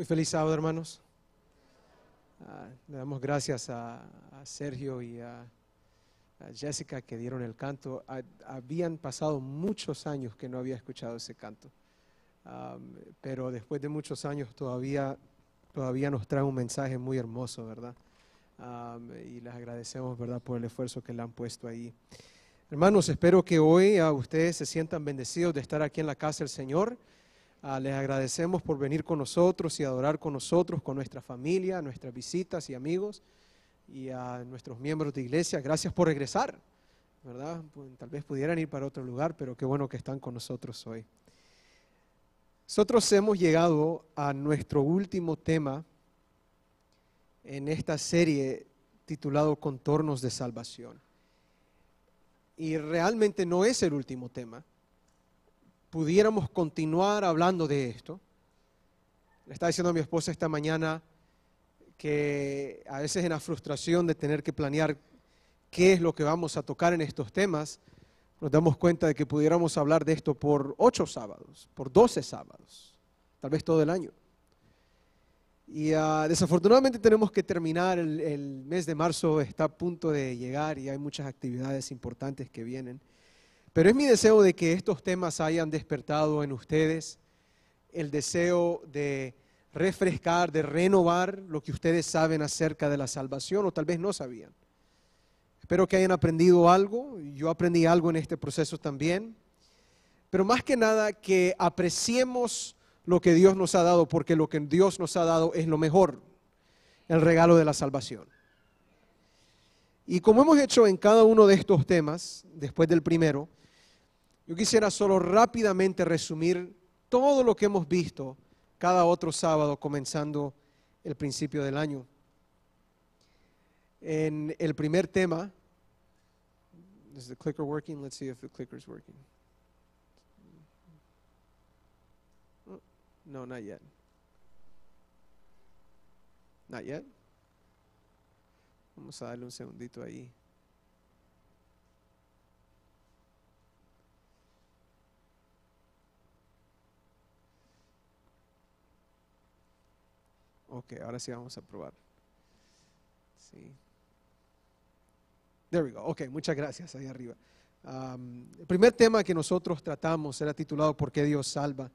Muy feliz sábado, hermanos. Ah, le damos gracias a, Sergio y a, Jessica que dieron el canto. Ah, habían pasado muchos años que no había escuchado ese canto, pero después de muchos años todavía, todavía nos trae un mensaje muy hermoso, ¿verdad? y les agradecemos, ¿verdad?, por el esfuerzo que le han puesto ahí. Hermanos, espero que hoy a ah, ustedes se sientan bendecidos de estar aquí en la casa del Señor. Ah, les agradecemos por venir con nosotros y adorar con nosotros, con nuestra familia, nuestras visitas y amigos y a nuestros miembros de iglesia. Gracias por regresar, ¿verdad? tal vez pudieran ir para otro lugar, pero qué bueno que están con nosotros hoy. Nosotros hemos llegado a nuestro último tema en esta serie titulado Contornos de Salvación. Y realmente no es el último tema pudiéramos continuar hablando de esto. Le estaba diciendo a mi esposa esta mañana que a veces en la frustración de tener que planear qué es lo que vamos a tocar en estos temas, nos damos cuenta de que pudiéramos hablar de esto por ocho sábados, por doce sábados, tal vez todo el año. Y ah, desafortunadamente tenemos que terminar, el mes de marzo está a punto de llegar y hay muchas actividades importantes que vienen. Pero es mi deseo de que estos temas hayan despertado en ustedes el deseo de refrescar, de renovar lo que ustedes saben acerca de la salvación o tal vez no sabían. Espero que hayan aprendido algo, yo aprendí algo en este proceso también, pero más que nada que apreciemos lo que Dios nos ha dado, porque lo que Dios nos ha dado es lo mejor, el regalo de la salvación. Y como hemos hecho en cada uno de estos temas, después del primero, yo quisiera solo rápidamente resumir todo lo que hemos visto cada otro sábado comenzando el principio del año. En el primer tema, ¿es el clicker working? Let's see if the clicker is working. No, not yet. Not yet. Vamos a darle un segundito ahí. Ok, ahora sí vamos a probar. Sí. There we go. Ok, muchas gracias ahí arriba. el primer tema que nosotros tratamos era titulado ¿Por qué Dios salva?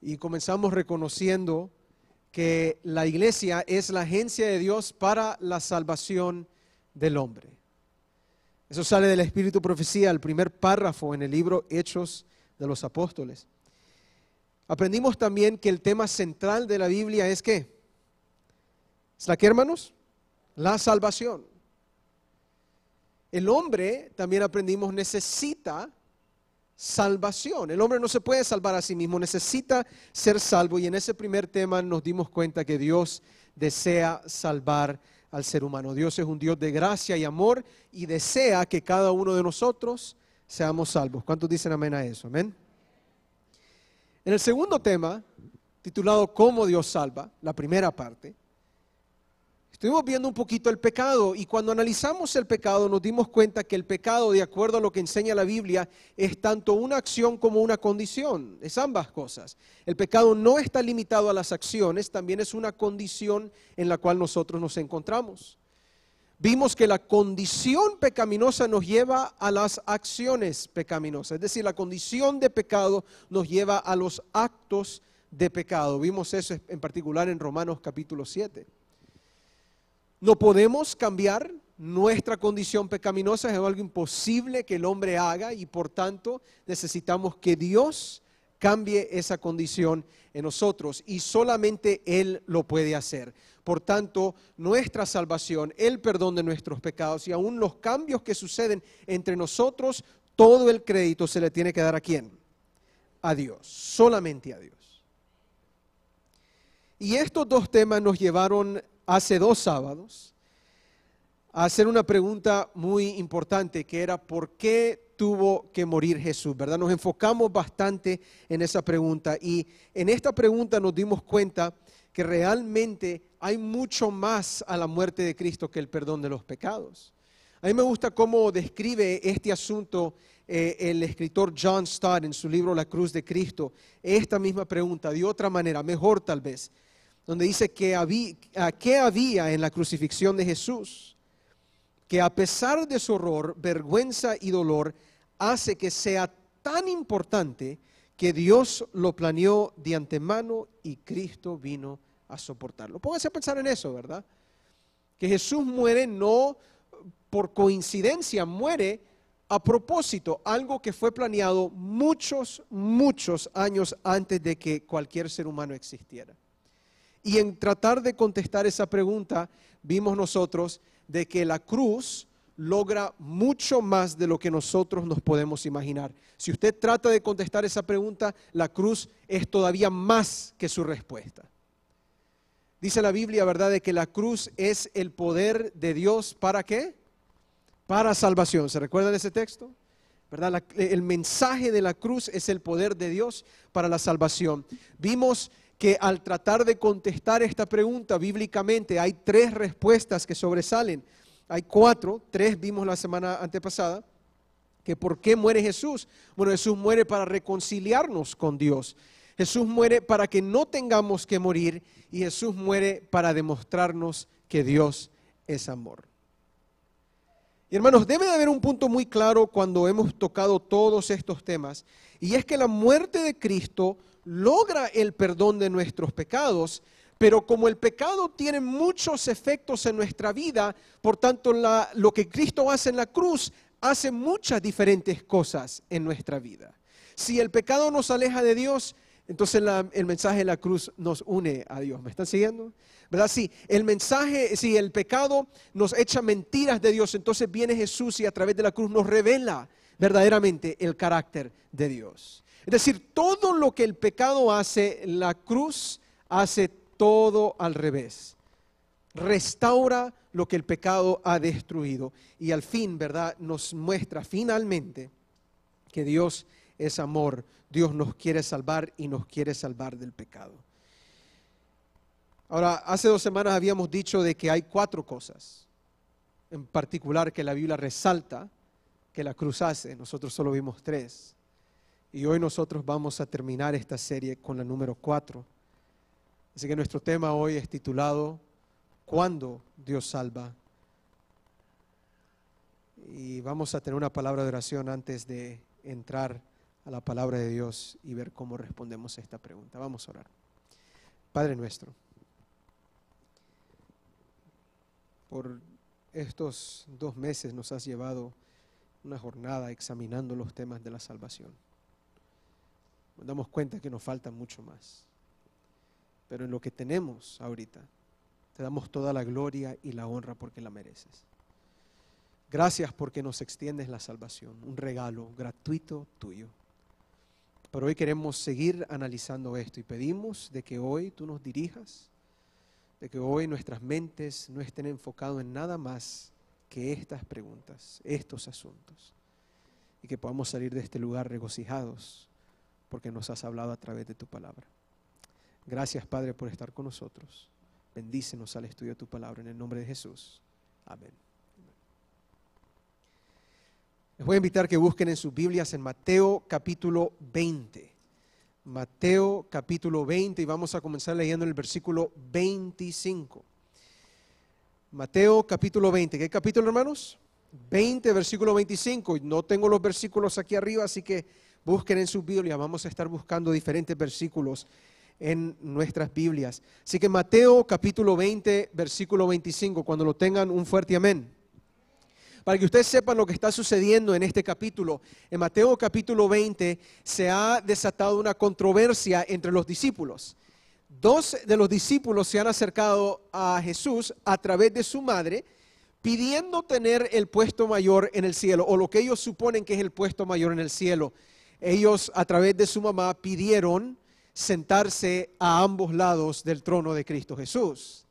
Y comenzamos reconociendo que la iglesia es la agencia de Dios para la salvación del hombre. Eso sale del Espíritu Profecía, el primer párrafo en el libro Hechos de los Apóstoles. Aprendimos también que el tema central de la Biblia es que, ¿Es la que, hermanos? La salvación. El hombre, también aprendimos, necesita salvación. El hombre no se puede salvar a sí mismo, necesita ser salvo. Y en ese primer tema nos dimos cuenta que Dios desea salvar al ser humano. Dios es un Dios de gracia y amor y desea que cada uno de nosotros seamos salvos. ¿Cuántos dicen amén a eso? Amén. En el segundo tema, titulado Cómo Dios salva, la primera parte, estuvimos viendo un poquito el pecado y cuando analizamos el pecado nos dimos cuenta que el pecado, de acuerdo a lo que enseña la Biblia, es tanto una acción como una condición, es ambas cosas. El pecado no está limitado a las acciones, también es una condición en la cual nosotros nos encontramos vimos que la condición pecaminosa nos lleva a las acciones pecaminosas. Es decir, la condición de pecado nos lleva a los actos de pecado. Vimos eso en particular en Romanos capítulo 7. No podemos cambiar nuestra condición pecaminosa, es algo imposible que el hombre haga y por tanto necesitamos que Dios cambie esa condición en nosotros y solamente Él lo puede hacer por tanto, nuestra salvación, el perdón de nuestros pecados y aún los cambios que suceden entre nosotros, todo el crédito se le tiene que dar a quién? A Dios, solamente a Dios. Y estos dos temas nos llevaron hace dos sábados a hacer una pregunta muy importante que era ¿por qué tuvo que morir Jesús? ¿Verdad? Nos enfocamos bastante en esa pregunta y en esta pregunta nos dimos cuenta que realmente hay mucho más a la muerte de Cristo que el perdón de los pecados. A mí me gusta cómo describe este asunto eh, el escritor John Stott en su libro La Cruz de Cristo, esta misma pregunta, de otra manera, mejor tal vez, donde dice que había, qué había en la crucifixión de Jesús, que a pesar de su horror, vergüenza y dolor, hace que sea tan importante que Dios lo planeó de antemano y Cristo vino a soportarlo. Pónganse a pensar en eso, ¿verdad? Que Jesús muere no por coincidencia, muere a propósito, algo que fue planeado muchos, muchos años antes de que cualquier ser humano existiera. Y en tratar de contestar esa pregunta, vimos nosotros de que la cruz logra mucho más de lo que nosotros nos podemos imaginar. Si usted trata de contestar esa pregunta, la cruz es todavía más que su respuesta. Dice la Biblia, ¿verdad?, de que la cruz es el poder de Dios para qué? Para salvación. ¿Se recuerdan ese texto? ¿Verdad? el mensaje de la cruz es el poder de Dios para la salvación. Vimos que al tratar de contestar esta pregunta bíblicamente hay tres respuestas que sobresalen. Hay cuatro, tres vimos la semana antepasada, que por qué muere Jesús. Bueno, Jesús muere para reconciliarnos con Dios. Jesús muere para que no tengamos que morir y Jesús muere para demostrarnos que Dios es amor. Y hermanos, debe de haber un punto muy claro cuando hemos tocado todos estos temas, y es que la muerte de Cristo logra el perdón de nuestros pecados, pero como el pecado tiene muchos efectos en nuestra vida, por tanto lo que Cristo hace en la cruz hace muchas diferentes cosas en nuestra vida. Si el pecado nos aleja de Dios, entonces el mensaje de la cruz nos une a Dios. ¿Me están siguiendo? ¿Verdad? Si el mensaje, si el pecado nos echa mentiras de Dios, entonces viene Jesús y a través de la cruz nos revela verdaderamente el carácter de Dios. Es decir, todo lo que el pecado hace, la cruz hace todo al revés. Restaura lo que el pecado ha destruido. Y al fin, ¿verdad? Nos muestra finalmente que Dios es amor. Dios nos quiere salvar y nos quiere salvar del pecado. Ahora, hace dos semanas habíamos dicho de que hay cuatro cosas en particular que la Biblia resalta que la cruz hace. Nosotros solo vimos tres. Y hoy nosotros vamos a terminar esta serie con la número cuatro. Así que nuestro tema hoy es titulado ¿Cuándo Dios salva? Y vamos a tener una palabra de oración antes de entrar a la palabra de Dios y ver cómo respondemos a esta pregunta. Vamos a orar. Padre nuestro, por estos dos meses nos has llevado una jornada examinando los temas de la salvación. Nos damos cuenta que nos falta mucho más pero en lo que tenemos ahorita, te damos toda la gloria y la honra porque la mereces. Gracias porque nos extiendes la salvación, un regalo gratuito tuyo. Pero hoy queremos seguir analizando esto y pedimos de que hoy tú nos dirijas, de que hoy nuestras mentes no estén enfocadas en nada más que estas preguntas, estos asuntos, y que podamos salir de este lugar regocijados porque nos has hablado a través de tu palabra. Gracias, Padre, por estar con nosotros. Bendícenos al estudio de tu palabra en el nombre de Jesús. Amén. Les voy a invitar que busquen en sus Biblias en Mateo capítulo 20. Mateo capítulo 20 y vamos a comenzar leyendo el versículo 25. Mateo capítulo 20. ¿Qué capítulo, hermanos? 20, versículo 25. No tengo los versículos aquí arriba, así que busquen en sus Biblias. Vamos a estar buscando diferentes versículos en nuestras Biblias. Así que Mateo capítulo 20, versículo 25, cuando lo tengan, un fuerte amén. Para que ustedes sepan lo que está sucediendo en este capítulo, en Mateo capítulo 20 se ha desatado una controversia entre los discípulos. Dos de los discípulos se han acercado a Jesús a través de su madre pidiendo tener el puesto mayor en el cielo, o lo que ellos suponen que es el puesto mayor en el cielo. Ellos a través de su mamá pidieron sentarse a ambos lados del trono de Cristo Jesús.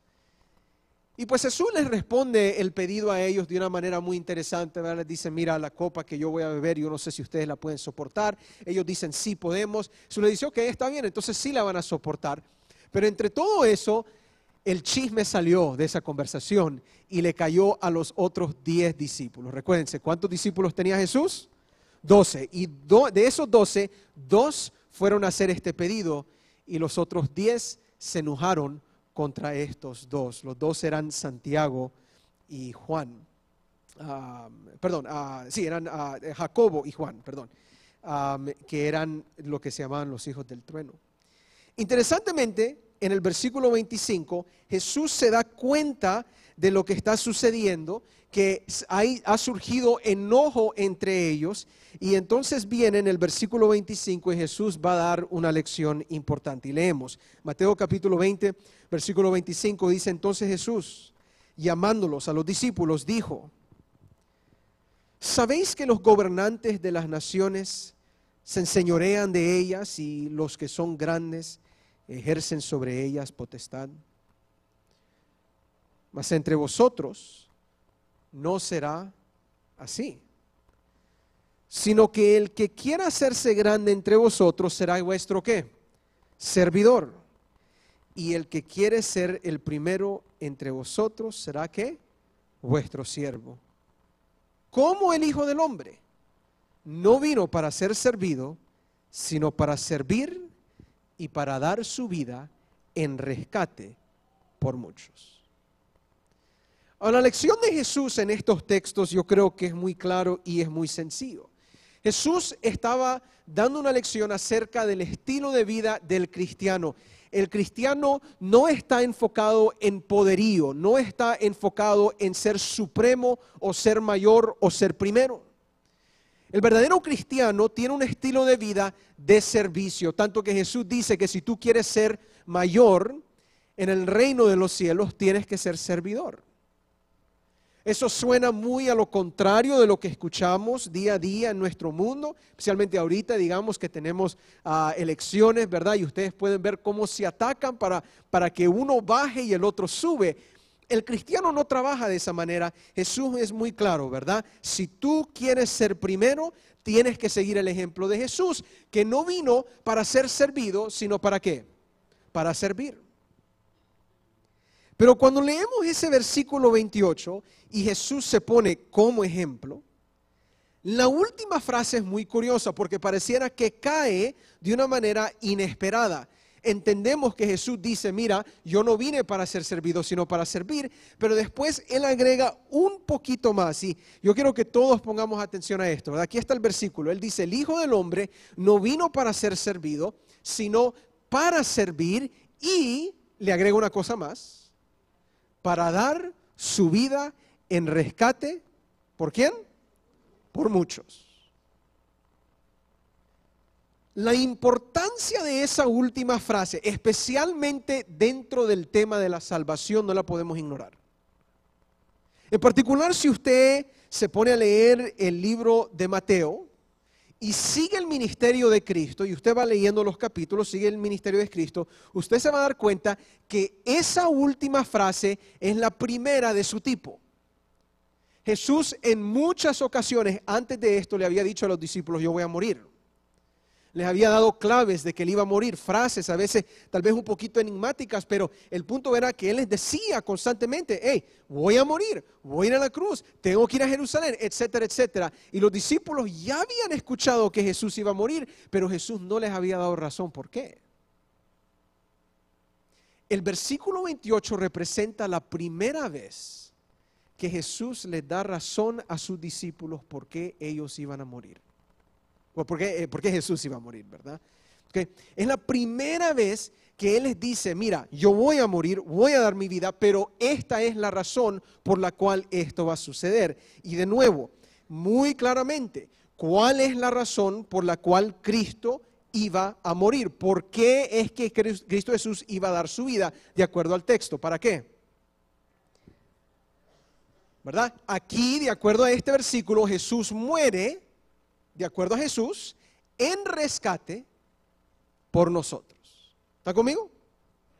Y pues Jesús les responde el pedido a ellos de una manera muy interesante. ¿verdad? Les dice, mira la copa que yo voy a beber, yo no sé si ustedes la pueden soportar. Ellos dicen, sí podemos. Jesús les dice, ok, está bien, entonces sí la van a soportar. Pero entre todo eso, el chisme salió de esa conversación y le cayó a los otros diez discípulos. Recuérdense, ¿cuántos discípulos tenía Jesús? Doce. Y de esos doce, dos fueron a hacer este pedido y los otros diez se enojaron contra estos dos. Los dos eran Santiago y Juan. Ah, perdón, ah, sí, eran ah, eh, Jacobo y Juan, perdón, que eran lo que se llamaban los hijos del trueno. Interesantemente, en el versículo 25, Jesús se da cuenta de lo que está sucediendo que ha surgido enojo entre ellos. Y entonces viene en el versículo 25 y Jesús va a dar una lección importante. Y leemos Mateo capítulo 20, versículo 25, dice entonces Jesús, llamándolos a los discípulos, dijo, ¿sabéis que los gobernantes de las naciones se enseñorean de ellas y los que son grandes ejercen sobre ellas potestad? Mas entre vosotros, no será así, sino que el que quiera hacerse grande entre vosotros será vuestro qué? Servidor. Y el que quiere ser el primero entre vosotros será qué? Vuestro siervo. Como el Hijo del Hombre no vino para ser servido, sino para servir y para dar su vida en rescate por muchos la lección de Jesús en estos textos yo creo que es muy claro y es muy sencillo. Jesús estaba dando una lección acerca del estilo de vida del cristiano. El cristiano no está enfocado en poderío, no está enfocado en ser supremo o ser mayor o ser primero. El verdadero cristiano tiene un estilo de vida de servicio, tanto que Jesús dice que si tú quieres ser mayor en el reino de los cielos, tienes que ser servidor. Eso suena muy a lo contrario de lo que escuchamos día a día en nuestro mundo, especialmente ahorita, digamos que tenemos ah, elecciones, ¿verdad? Y ustedes pueden ver cómo se atacan para, para que uno baje y el otro sube. El cristiano no trabaja de esa manera. Jesús es muy claro, ¿verdad? Si tú quieres ser primero, tienes que seguir el ejemplo de Jesús, que no vino para ser servido, sino para qué? Para servir. Pero cuando leemos ese versículo 28 y Jesús se pone como ejemplo, la última frase es muy curiosa porque pareciera que cae de una manera inesperada. Entendemos que Jesús dice, mira, yo no vine para ser servido, sino para servir, pero después él agrega un poquito más y yo quiero que todos pongamos atención a esto. Aquí está el versículo, él dice, el Hijo del Hombre no vino para ser servido, sino para servir y, le agrega una cosa más, para dar su vida en rescate. ¿Por quién? Por muchos. La importancia de esa última frase, especialmente dentro del tema de la salvación, no la podemos ignorar. En particular, si usted se pone a leer el libro de Mateo, y sigue el ministerio de Cristo, y usted va leyendo los capítulos, sigue el ministerio de Cristo, usted se va a dar cuenta que esa última frase es la primera de su tipo. Jesús en muchas ocasiones antes de esto le había dicho a los discípulos, yo voy a morir les había dado claves de que él iba a morir, frases a veces tal vez un poquito enigmáticas, pero el punto era que él les decía constantemente, hey, voy a morir, voy a ir a la cruz, tengo que ir a Jerusalén, etcétera, etcétera. Y los discípulos ya habían escuchado que Jesús iba a morir, pero Jesús no les había dado razón por qué. El versículo 28 representa la primera vez que Jesús les da razón a sus discípulos por qué ellos iban a morir. Pues, ¿Por qué, eh, porque Jesús iba a morir, verdad? Es la primera vez que Él les dice, mira, yo voy a morir, voy a dar mi vida, pero esta es la razón por la cual esto va a suceder. Y de nuevo, muy claramente, ¿cuál es la razón por la cual Cristo iba a morir? ¿Por qué es que Cristo Jesús iba a dar su vida de acuerdo al texto? ¿Para qué? ¿Verdad? Aquí, de acuerdo a este versículo, Jesús muere de acuerdo a Jesús, en rescate por nosotros. ¿Está conmigo?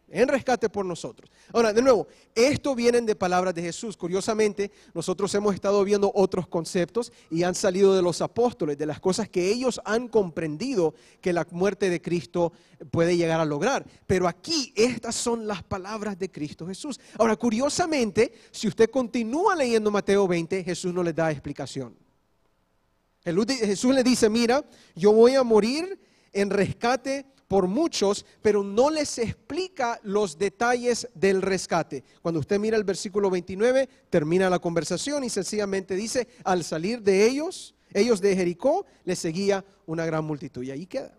En rescate por nosotros. Ahora, de nuevo, esto vienen de palabras de Jesús. Curiosamente, nosotros hemos estado viendo otros conceptos y han salido de los apóstoles, de las cosas que ellos han comprendido que la muerte de Cristo puede llegar a lograr. Pero aquí estas son las palabras de Cristo Jesús. Ahora, curiosamente, si usted continúa leyendo Mateo 20, Jesús no le da explicación. Jesús le dice, mira, yo voy a morir en rescate por muchos, pero no les explica los detalles del rescate. Cuando usted mira el versículo 29, termina la conversación y sencillamente dice, al salir de ellos, ellos de Jericó, les seguía una gran multitud. Y ahí queda.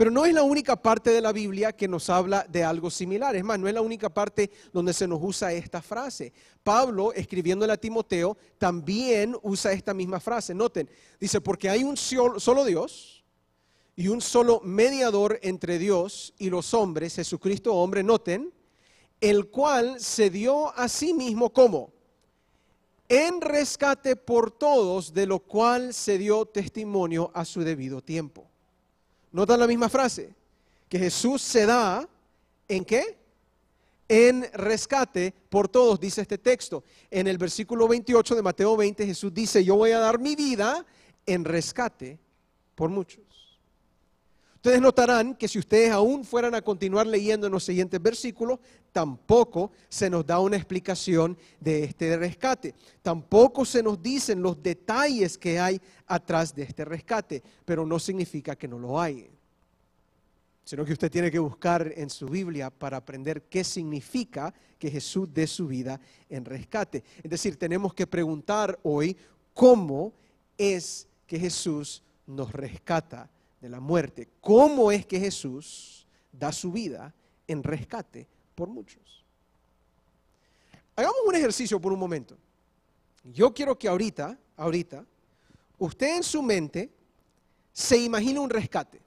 Pero no es la única parte de la Biblia que nos habla de algo similar. Es más, no es la única parte donde se nos usa esta frase. Pablo, escribiéndole a Timoteo, también usa esta misma frase. Noten, dice, porque hay un solo Dios y un solo mediador entre Dios y los hombres, Jesucristo hombre, noten, el cual se dio a sí mismo como en rescate por todos, de lo cual se dio testimonio a su debido tiempo. Notan la misma frase, que Jesús se da en qué? En rescate por todos, dice este texto. En el versículo 28 de Mateo 20 Jesús dice, yo voy a dar mi vida en rescate por muchos. Ustedes notarán que si ustedes aún fueran a continuar leyendo en los siguientes versículos, tampoco se nos da una explicación de este rescate. Tampoco se nos dicen los detalles que hay atrás de este rescate, pero no significa que no lo hay. Sino que usted tiene que buscar en su Biblia para aprender qué significa que Jesús dé su vida en rescate. Es decir, tenemos que preguntar hoy cómo es que Jesús nos rescata de la muerte. ¿Cómo es que Jesús da su vida en rescate por muchos? Hagamos un ejercicio por un momento. Yo quiero que ahorita, ahorita, usted en su mente se imagine un rescate.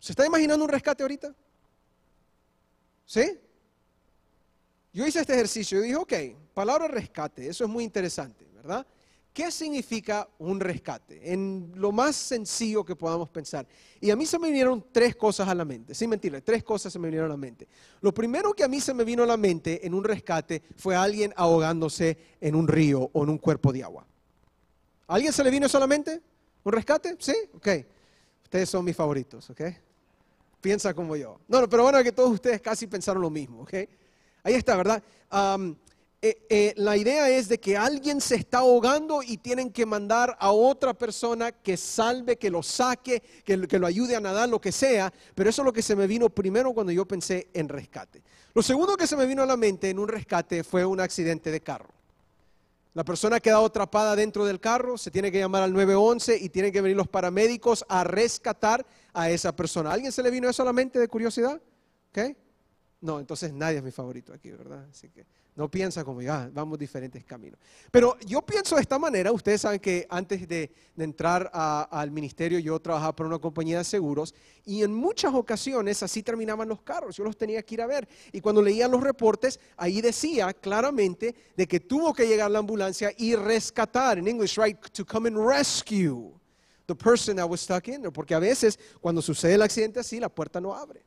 ¿Se está imaginando un rescate ahorita? ¿Sí? Yo hice este ejercicio y dije, ok, palabra rescate, eso es muy interesante, ¿verdad? ¿Qué significa un rescate? En lo más sencillo que podamos pensar. Y a mí se me vinieron tres cosas a la mente. Sin mentirle, tres cosas se me vinieron a la mente. Lo primero que a mí se me vino a la mente en un rescate fue alguien ahogándose en un río o en un cuerpo de agua. ¿A alguien se le vino a la mente? ¿Un rescate? ¿Sí? Ok. Ustedes son mis favoritos, ¿ok? Piensa como yo. No, no, pero bueno, que todos ustedes casi pensaron lo mismo, ¿ok? Ahí está, ¿verdad? Eh, eh, la idea es de que alguien se está ahogando y tienen que mandar a otra persona que salve, que lo saque, que, lo ayude a nadar, lo que sea. Pero eso es lo que se me vino primero cuando yo pensé en rescate. Lo segundo que se me vino a la mente en un rescate fue un accidente de carro. La persona ha quedado atrapada dentro del carro, se tiene que llamar al 911 y tienen que venir los paramédicos a rescatar a esa persona. ¿Alguien se le vino eso a la mente de curiosidad? ¿Okay? No, entonces nadie es mi favorito aquí, ¿verdad? Así que. No piensa como yo, ah, vamos diferentes caminos. Pero yo pienso de esta manera, ustedes saben que antes de, entrar al ministerio yo trabajaba para una compañía de seguros y en muchas ocasiones así terminaban los carros, yo los tenía que ir a ver. Y cuando leía los reportes, ahí decía claramente de que tuvo que llegar la ambulancia y rescatar, en English, right, to come and rescue the person that was stuck in Porque a veces cuando sucede el accidente así, la puerta no abre.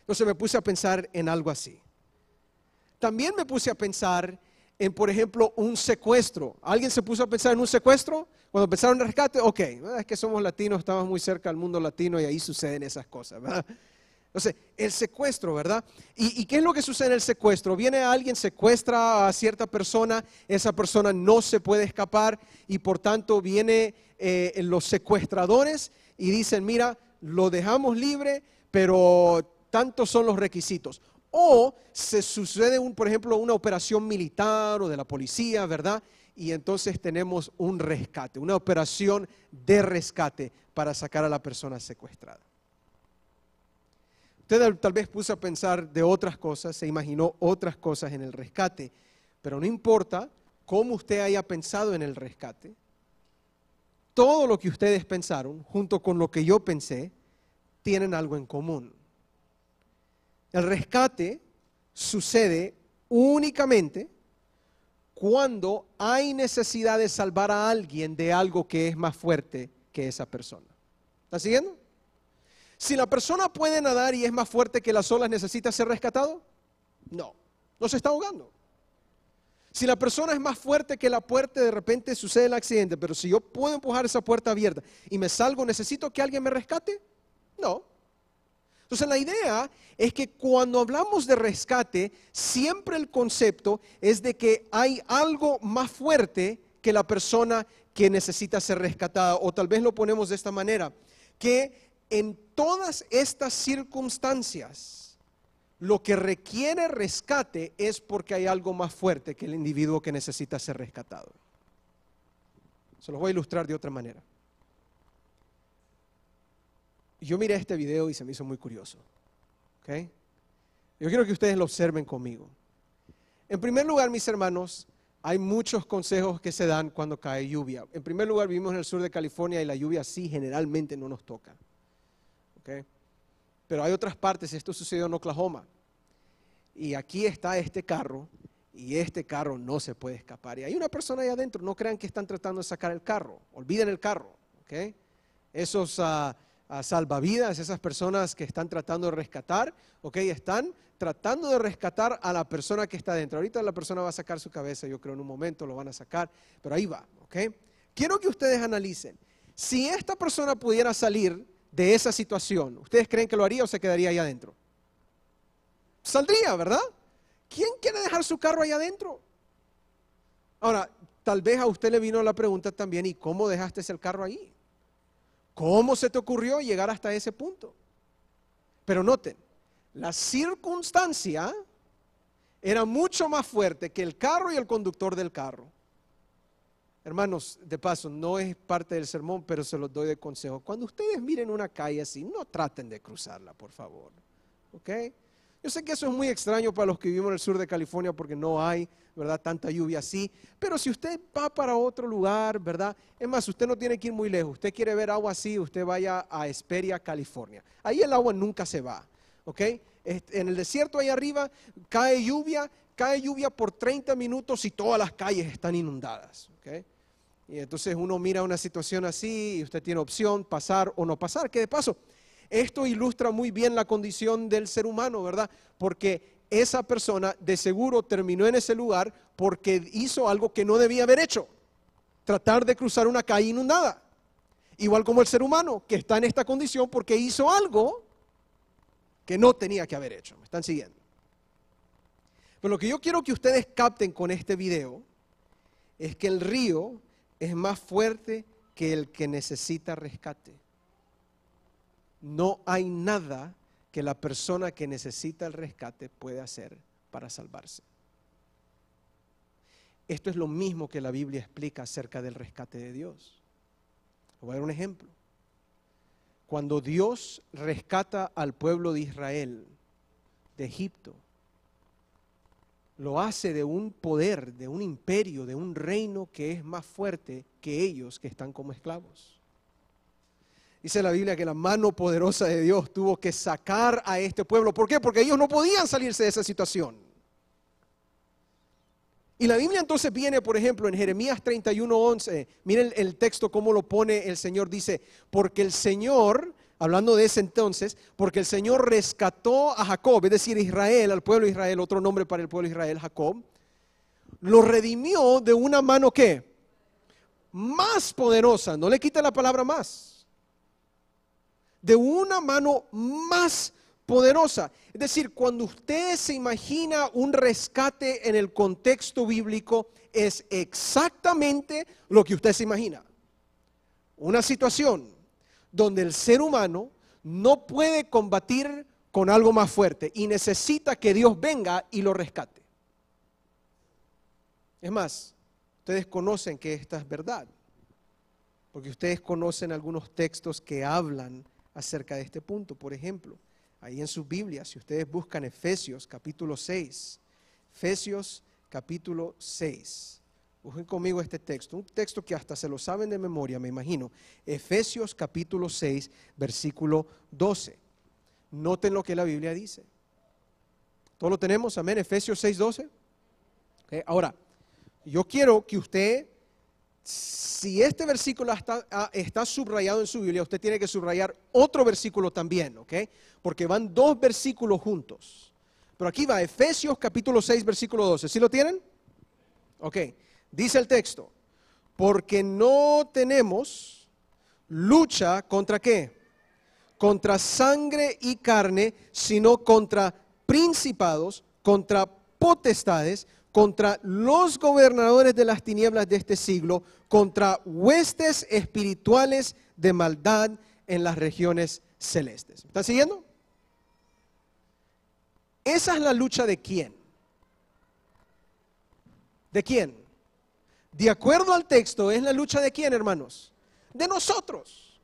Entonces me puse a pensar en algo así también me puse a pensar en, por ejemplo, un secuestro. ¿Alguien se puso a pensar en un secuestro? Cuando pensaron en rescate, ok, es que somos latinos, estamos muy cerca del mundo latino y ahí suceden esas cosas, ¿verdad? Entonces, el secuestro, ¿verdad? ¿Y, qué es lo que sucede en el secuestro? Viene alguien, secuestra a cierta persona, esa persona no se puede escapar y por tanto vienen eh, los secuestradores y dicen, mira, lo dejamos libre, pero tantos son los requisitos. O se sucede, un, por ejemplo, una operación militar o de la policía, ¿verdad? Y entonces tenemos un rescate, una operación de rescate para sacar a la persona secuestrada. Usted tal vez puso a pensar de otras cosas, se imaginó otras cosas en el rescate, pero no importa cómo usted haya pensado en el rescate, todo lo que ustedes pensaron, junto con lo que yo pensé, tienen algo en común. El rescate sucede únicamente cuando hay necesidad de salvar a alguien de algo que es más fuerte que esa persona. ¿Está siguiendo? Si la persona puede nadar y es más fuerte que las olas, ¿necesita ser rescatado? No, no se está ahogando. Si la persona es más fuerte que la puerta, de repente sucede el accidente, pero si yo puedo empujar esa puerta abierta y me salgo, ¿necesito que alguien me rescate? No, entonces la idea es que cuando hablamos de rescate, siempre el concepto es de que hay algo más fuerte que la persona que necesita ser rescatada. O tal vez lo ponemos de esta manera, que en todas estas circunstancias lo que requiere rescate es porque hay algo más fuerte que el individuo que necesita ser rescatado. Se los voy a ilustrar de otra manera. Yo miré este video y se me hizo muy curioso. ¿okay? Yo quiero que ustedes lo observen conmigo. En primer lugar, mis hermanos, hay muchos consejos que se dan cuando cae lluvia. En primer lugar, vivimos en el sur de California y la lluvia sí generalmente no nos toca. ¿okay? Pero hay otras partes, esto sucedió en Oklahoma. Y aquí está este carro y este carro no se puede escapar. Y hay una persona ahí adentro, no crean que están tratando de sacar el carro, olviden el carro. ¿okay? Esos... Ah, a salvavidas, esas personas que están tratando de rescatar, ¿ok? Están tratando de rescatar a la persona que está dentro. Ahorita la persona va a sacar su cabeza, yo creo en un momento lo van a sacar, pero ahí va, ¿ok? Quiero que ustedes analicen. Si esta persona pudiera salir de esa situación, ¿ustedes creen que lo haría o se quedaría ahí adentro? Saldría, ¿verdad? ¿Quién quiere dejar su carro ahí adentro? Ahora, tal vez a usted le vino la pregunta también, ¿y cómo dejaste ese carro ahí? ¿Cómo se te ocurrió llegar hasta ese punto? Pero noten, la circunstancia era mucho más fuerte que el carro y el conductor del carro. Hermanos, de paso, no es parte del sermón, pero se los doy de consejo. Cuando ustedes miren una calle así, no traten de cruzarla, por favor. ¿Ok? Yo sé que eso es muy extraño para los que vivimos en el sur de California porque no hay, ¿verdad?, tanta lluvia así. Pero si usted va para otro lugar, ¿verdad? Es más, usted no tiene que ir muy lejos. Usted quiere ver agua así, usted vaya a Esperia, California. Ahí el agua nunca se va, ¿ok? En el desierto ahí arriba cae lluvia, cae lluvia por 30 minutos y todas las calles están inundadas, ¿ok? Y entonces uno mira una situación así y usted tiene opción pasar o no pasar. Que de paso, esto ilustra muy bien la condición del ser humano, ¿verdad? Porque esa persona de seguro terminó en ese lugar porque hizo algo que no debía haber hecho, tratar de cruzar una calle inundada. Igual como el ser humano que está en esta condición porque hizo algo que no tenía que haber hecho. ¿Me están siguiendo? Pero lo que yo quiero que ustedes capten con este video es que el río es más fuerte que el que necesita rescate no hay nada que la persona que necesita el rescate puede hacer para salvarse. Esto es lo mismo que la Biblia explica acerca del rescate de Dios. Voy a dar un ejemplo. Cuando Dios rescata al pueblo de Israel de Egipto, lo hace de un poder, de un imperio, de un reino que es más fuerte que ellos que están como esclavos. Dice la Biblia que la mano poderosa de Dios tuvo que sacar a este pueblo. ¿Por qué? Porque ellos no podían salirse de esa situación. Y la Biblia entonces viene, por ejemplo, en Jeremías 31:11. Miren el, texto cómo lo pone el Señor. Dice, porque el Señor, hablando de ese entonces, porque el Señor rescató a Jacob, es decir, Israel, al pueblo de Israel, otro nombre para el pueblo de Israel, Jacob, lo redimió de una mano que más poderosa. No le quita la palabra más de una mano más poderosa. Es decir, cuando usted se imagina un rescate en el contexto bíblico, es exactamente lo que usted se imagina. Una situación donde el ser humano no puede combatir con algo más fuerte y necesita que Dios venga y lo rescate. Es más, ustedes conocen que esta es verdad, porque ustedes conocen algunos textos que hablan acerca de este punto. Por ejemplo, ahí en su Biblia, si ustedes buscan Efesios capítulo 6, Efesios capítulo 6. Busquen conmigo este texto, un texto que hasta se lo saben de memoria, me imagino. Efesios capítulo 6, versículo 12. Noten lo que la Biblia dice. ¿Todo lo tenemos? Amén. Efesios 6, 12. Ahora, yo quiero que usted si este versículo ah, está, subrayado en su Biblia, usted tiene que subrayar otro versículo también, ¿ok? Porque van dos versículos juntos. Pero aquí va Efesios capítulo 6, versículo 12. ¿Sí lo tienen? Ok. Dice el texto, porque no tenemos lucha contra qué? Contra sangre y carne, sino contra principados, contra potestades, contra los gobernadores de las tinieblas de este siglo, contra huestes espirituales de maldad en las regiones celestes. ¿Están siguiendo? Esa es la lucha de quién. ¿De quién? De acuerdo al texto, es la lucha de quién, hermanos? De nosotros.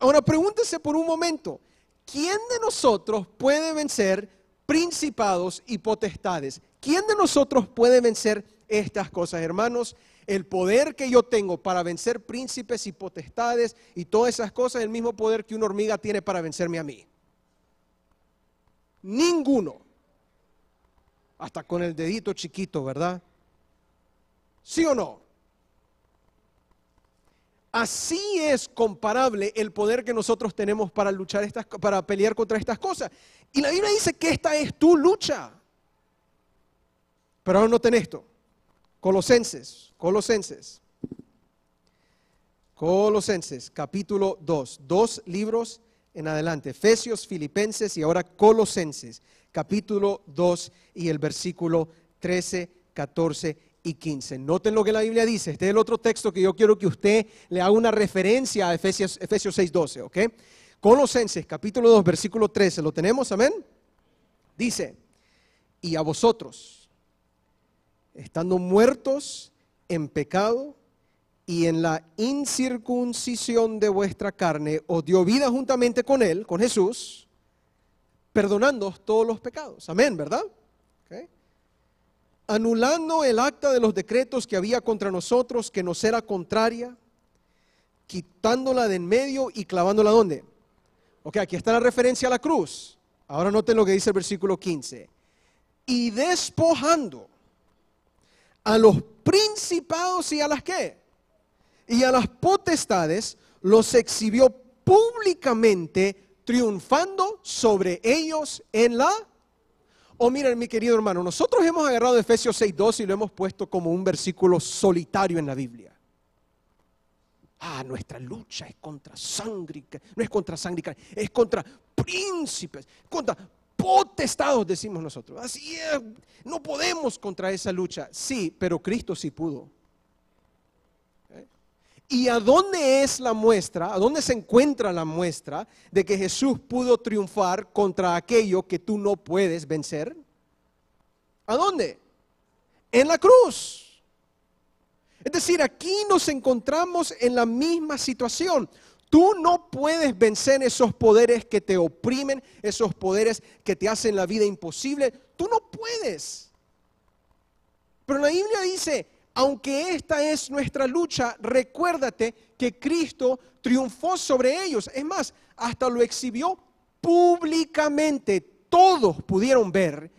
Ahora pregúntese por un momento, ¿quién de nosotros puede vencer principados y potestades. ¿Quién de nosotros puede vencer estas cosas, hermanos? El poder que yo tengo para vencer príncipes y potestades y todas esas cosas es el mismo poder que una hormiga tiene para vencerme a mí. Ninguno. Hasta con el dedito chiquito, ¿verdad? ¿Sí o no? Así es comparable el poder que nosotros tenemos para luchar estas para pelear contra estas cosas. Y la Biblia dice que esta es tu lucha. Pero ahora noten esto. Colosenses, Colosenses. Colosenses, capítulo 2. Dos libros en adelante. Efesios, Filipenses y ahora Colosenses, capítulo 2 y el versículo 13, 14 y 15. Noten lo que la Biblia dice. Este es el otro texto que yo quiero que usted le haga una referencia a Efesios, Efesios 6, 12, ¿ok? Colosenses capítulo 2, versículo 13, ¿lo tenemos? Amén. Dice, y a vosotros, estando muertos en pecado y en la incircuncisión de vuestra carne, os dio vida juntamente con él, con Jesús, perdonando todos los pecados. Amén, ¿verdad? Anulando el acta de los decretos que había contra nosotros, que nos era contraria, quitándola de en medio y clavándola donde? Ok, aquí está la referencia a la cruz. Ahora noten lo que dice el versículo 15. Y despojando a los principados y a las que, y a las potestades, los exhibió públicamente, triunfando sobre ellos en la... Oh, miren, mi querido hermano, nosotros hemos agarrado Efesios 6.2 y lo hemos puesto como un versículo solitario en la Biblia. Ah, nuestra lucha es contra sangre, no es contra sangre, es contra príncipes, contra potestados, decimos nosotros. Así es, no podemos contra esa lucha. Sí, pero Cristo sí pudo. ¿Eh? ¿Y a dónde es la muestra? ¿A dónde se encuentra la muestra de que Jesús pudo triunfar contra aquello que tú no puedes vencer? ¿A dónde? En la cruz. Es decir, aquí nos encontramos en la misma situación. Tú no puedes vencer esos poderes que te oprimen, esos poderes que te hacen la vida imposible. Tú no puedes. Pero la Biblia dice, aunque esta es nuestra lucha, recuérdate que Cristo triunfó sobre ellos. Es más, hasta lo exhibió públicamente. Todos pudieron ver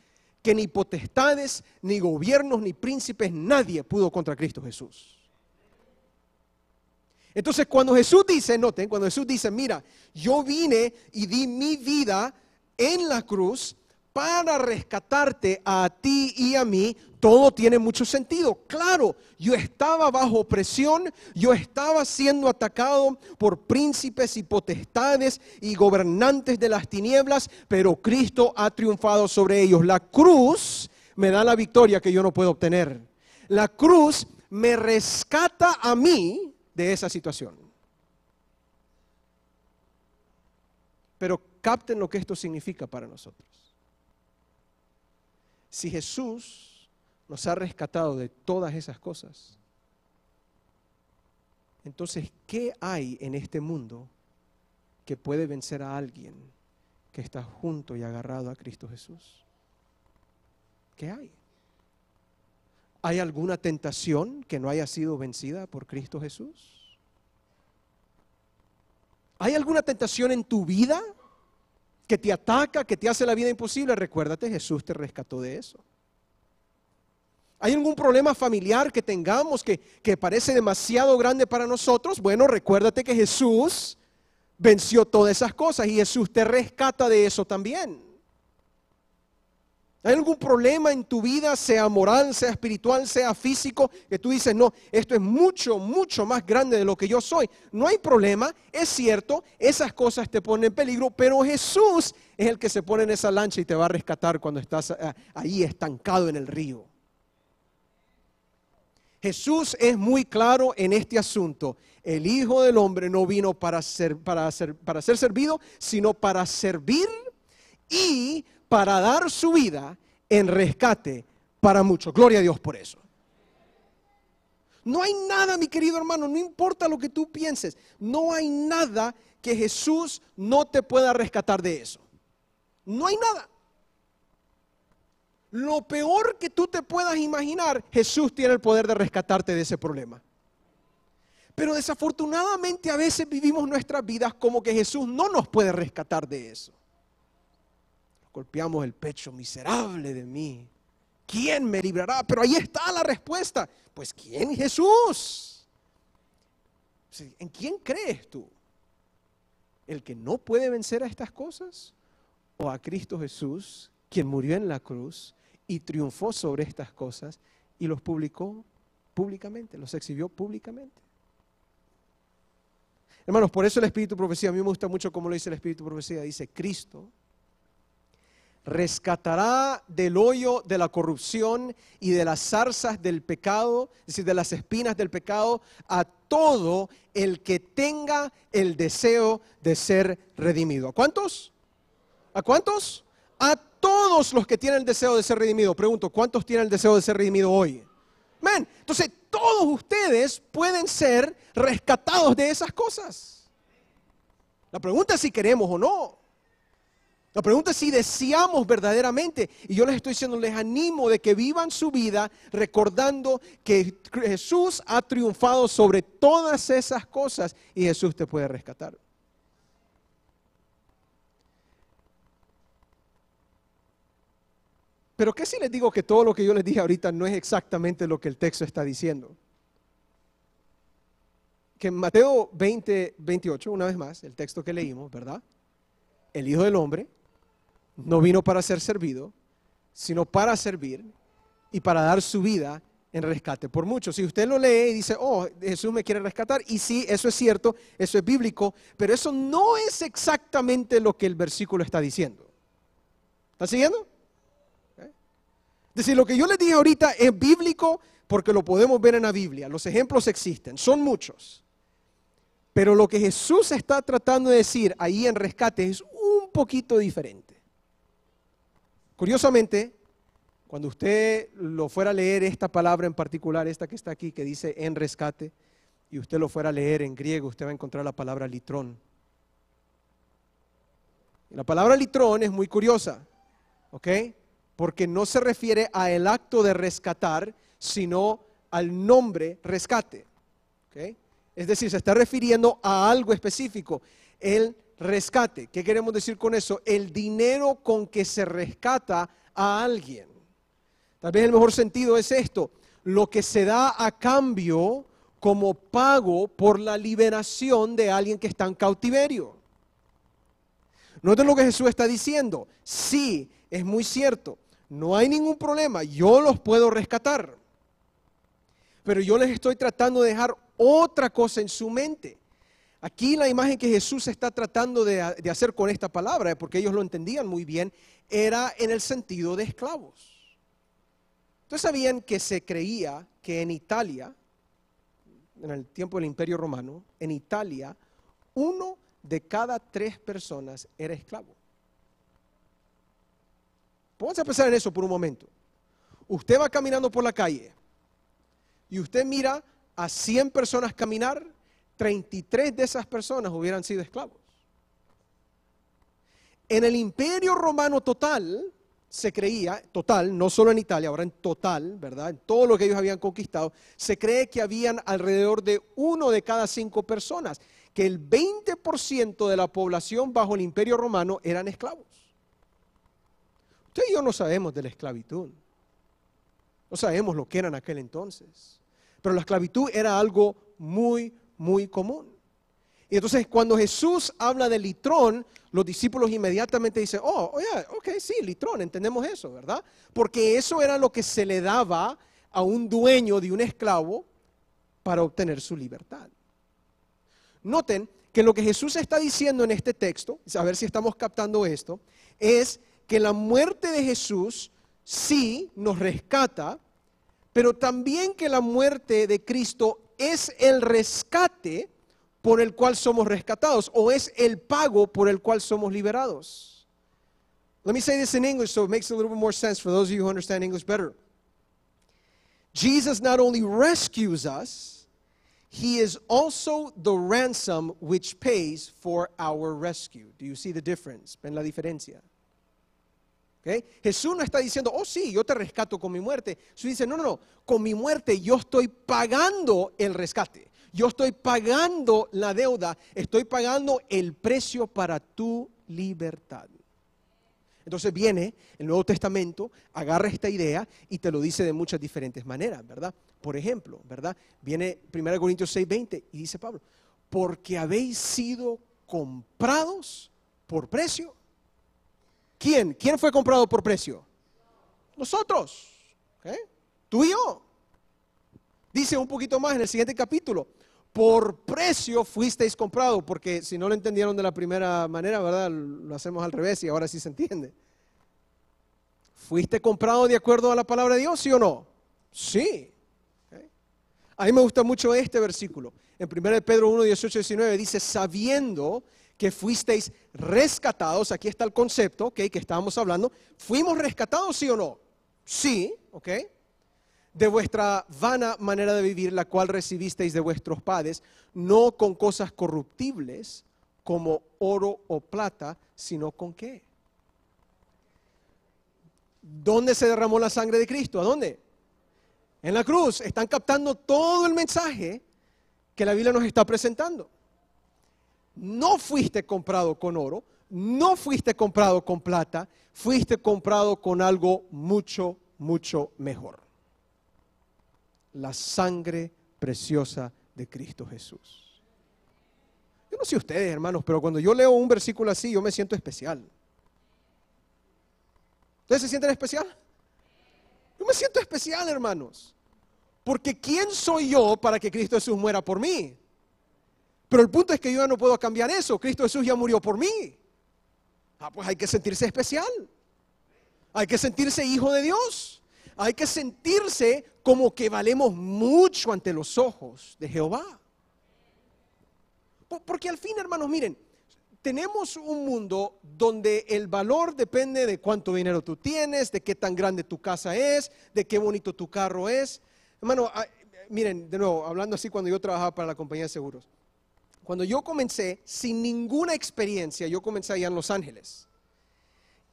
que ni potestades, ni gobiernos, ni príncipes, nadie pudo contra Cristo Jesús. Entonces cuando Jesús dice, noten, cuando Jesús dice, mira, yo vine y di mi vida en la cruz para rescatarte a ti y a mí, todo tiene mucho sentido. Claro, yo estaba bajo presión, yo estaba siendo atacado por príncipes y potestades y gobernantes de las tinieblas, pero Cristo ha triunfado sobre ellos. La cruz me da la victoria que yo no puedo obtener. La cruz me rescata a mí de esa situación. Pero capten lo que esto significa para nosotros. Si Jesús nos ha rescatado de todas esas cosas. Entonces, ¿qué hay en este mundo que puede vencer a alguien que está junto y agarrado a Cristo Jesús? ¿Qué hay? ¿Hay alguna tentación que no haya sido vencida por Cristo Jesús? ¿Hay alguna tentación en tu vida que te ataca, que te hace la vida imposible? Recuérdate, Jesús te rescató de eso. ¿Hay algún problema familiar que tengamos que, parece demasiado grande para nosotros? Bueno, recuérdate que Jesús venció todas esas cosas y Jesús te rescata de eso también. ¿Hay algún problema en tu vida, sea moral, sea espiritual, sea físico, que tú dices, no, esto es mucho, mucho más grande de lo que yo soy? No hay problema, es cierto, esas cosas te ponen en peligro, pero Jesús es el que se pone en esa lancha y te va a rescatar cuando estás eh, ahí estancado en el río. Jesús es muy claro en este asunto. El Hijo del Hombre no vino para ser, para ser, para ser servido, sino para servir y para dar su vida en rescate para muchos. Gloria a Dios por eso. No hay nada, mi querido hermano, no importa lo que tú pienses, no hay nada que Jesús no te pueda rescatar de eso. No hay nada lo peor que tú te puedas imaginar, Jesús tiene el poder de rescatarte de ese problema. Pero desafortunadamente a veces vivimos nuestras vidas como que Jesús no nos puede rescatar de eso. Golpeamos el pecho, miserable de mí. ¿Quién me librará? Pero ahí está la respuesta. Pues ¿quién? Jesús. ¿En quién crees tú? ¿El que no puede vencer a estas cosas? ¿O a Cristo Jesús, quien murió en la cruz y triunfó sobre estas cosas y los publicó públicamente, los exhibió públicamente. Hermanos, por eso el Espíritu Profecía, a mí me gusta mucho cómo lo dice el Espíritu Profecía, dice Cristo rescatará del hoyo de la corrupción y de las zarzas del pecado, es decir, de las espinas del pecado, a todo el que tenga el deseo de ser redimido. ¿A cuántos? ¿A cuántos? A todos los que tienen el deseo de ser redimidos. Pregunto, ¿cuántos tienen el deseo de ser redimido hoy? entonces todos ustedes pueden ser rescatados de esas cosas. La pregunta es si queremos o no. La pregunta es si deseamos verdaderamente. Y yo les estoy diciendo, les animo de que vivan su vida recordando que Jesús ha triunfado sobre todas esas cosas y Jesús te puede rescatar. Pero ¿qué si les digo que todo lo que yo les dije ahorita no es exactamente lo que el texto está diciendo? Que en Mateo 20, 28, una vez más, el texto que leímos, ¿verdad? El Hijo del Hombre no vino para ser servido, sino para servir y para dar su vida en rescate por mucho, Si usted lo lee y dice, oh, Jesús me quiere rescatar, y sí, eso es cierto, eso es bíblico, pero eso no es exactamente lo que el versículo está diciendo. ¿Está siguiendo? Es decir, lo que yo les dije ahorita es bíblico porque lo podemos ver en la Biblia. Los ejemplos existen, son muchos. Pero lo que Jesús está tratando de decir ahí en rescate es un poquito diferente. Curiosamente, cuando usted lo fuera a leer esta palabra en particular, esta que está aquí, que dice en rescate, y usted lo fuera a leer en griego, usted va a encontrar la palabra litrón. La palabra litrón es muy curiosa, ¿ok? porque no se refiere a el acto de rescatar, sino al nombre rescate. Es decir, se está refiriendo a algo específico, el rescate. ¿Qué queremos decir con eso? El dinero con que se rescata a alguien. Tal vez el mejor sentido es esto, lo que se da a cambio como pago por la liberación de alguien que está en cautiverio. Noten lo que Jesús está diciendo. Sí, es muy cierto no hay ningún problema, yo los puedo rescatar. Pero yo les estoy tratando de dejar otra cosa en su mente. Aquí la imagen que Jesús está tratando de, hacer con esta palabra, porque ellos lo entendían muy bien, era en el sentido de esclavos. Entonces sabían que se creía que en Italia, en el tiempo del Imperio Romano, en Italia, uno de cada tres personas era esclavo. Vamos a pensar en eso por un momento. Usted va caminando por la calle y usted mira a 100 personas caminar, 33 de esas personas hubieran sido esclavos. En el imperio romano total se creía, total, no solo en Italia, ahora en total, ¿verdad? En todo lo que ellos habían conquistado, se cree que habían alrededor de uno de cada cinco personas, que el 20% de la población bajo el imperio romano eran esclavos. Usted y yo no sabemos de la esclavitud. No sabemos lo que era en aquel entonces. Pero la esclavitud era algo muy, muy común. Y entonces cuando Jesús habla de litrón, los discípulos inmediatamente dicen, oh, oh ok, sí, litrón, entendemos eso, ¿verdad? Porque eso era lo que se le daba a un dueño de un esclavo para obtener su libertad. Noten que lo que Jesús está diciendo en este texto, a ver si estamos captando esto, es que la muerte de Jesús sí nos rescata, pero también que la muerte de Cristo es el rescate por el cual somos rescatados o es el pago por el cual somos liberados. Let me say this in English so it makes a little bit more sense for those of you who understand English better. Jesus not only rescues us, he is also the ransom which pays for our rescue. Do you see the difference? ¿Ven la diferencia? Jesús no está diciendo, oh sí, yo te rescato con mi muerte. Jesús dice, no, no, no, con mi muerte yo estoy pagando el rescate. Yo estoy pagando la deuda, estoy pagando el precio para tu libertad. Entonces viene el Nuevo Testamento, agarra esta idea y te lo dice de muchas diferentes maneras, ¿verdad? Por ejemplo, ¿verdad? Viene 1 Corintios 6:20 y dice Pablo, porque habéis sido comprados por precio ¿Quién? ¿Quién fue comprado por precio? Nosotros. Tú y yo. Dice un poquito más en el siguiente capítulo. Por precio fuisteis comprado, porque si no lo entendieron de la primera manera, ¿verdad? Lo hacemos al revés y ahora sí se entiende. ¿Fuiste comprado de acuerdo a la palabra de Dios, sí o no? Sí. A mí me gusta mucho este versículo. En 1 Pedro 1, 18, 19 dice, sabiendo que fuisteis rescatados, aquí está el concepto que estábamos hablando, fuimos rescatados, sí o no? Sí, ¿ok? De vuestra vana manera de vivir, la cual recibisteis de vuestros padres, no con cosas corruptibles como oro o plata, sino con qué? ¿Dónde se derramó la sangre de Cristo? ¿A dónde? En la cruz. Están captando todo el mensaje que la Biblia nos está presentando no fuiste comprado con oro, no fuiste comprado con plata, fuiste comprado con algo mucho, mucho mejor. La sangre preciosa de Cristo Jesús. Yo no sé ustedes, hermanos, pero cuando yo leo un versículo así, yo me siento especial. ¿Ustedes se sienten especial? Yo me siento especial, hermanos. Porque ¿quién soy yo para que Cristo Jesús muera por mí? Pero el punto es que yo ya no puedo cambiar eso. Cristo Jesús ya murió por mí. Ah, pues hay que sentirse especial. Hay que sentirse hijo de Dios. Hay que sentirse como que valemos mucho ante los ojos de Jehová. Porque al fin, hermanos, miren, tenemos un mundo donde el valor depende de cuánto dinero tú tienes, de qué tan grande tu casa es, de qué bonito tu carro es. Hermano, ah, miren, de nuevo, hablando así cuando yo trabajaba para la compañía de seguros. Cuando yo comencé, sin ninguna experiencia, yo comencé allá en Los Ángeles.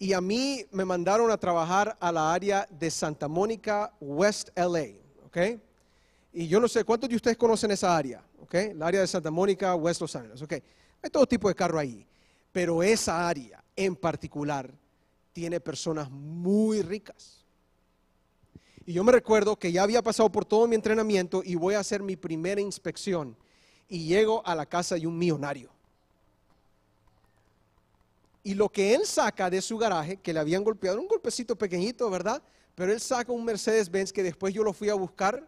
Y a mí me mandaron a trabajar a la área de Santa Mónica, West LA, ¿ok? Y yo no sé, ¿cuántos de ustedes conocen esa área? ¿Ok? La área de Santa Mónica, West Los Ángeles, ¿ok? Hay todo tipo de carro ahí. Pero esa área en particular tiene personas muy ricas. Y yo me recuerdo que ya había pasado por todo mi entrenamiento y voy a hacer mi primera inspección y llego a la casa de un millonario. Y lo que él saca de su garaje, que le habían golpeado, un golpecito pequeñito, ¿verdad? Pero él saca un Mercedes-Benz que después yo lo fui a buscar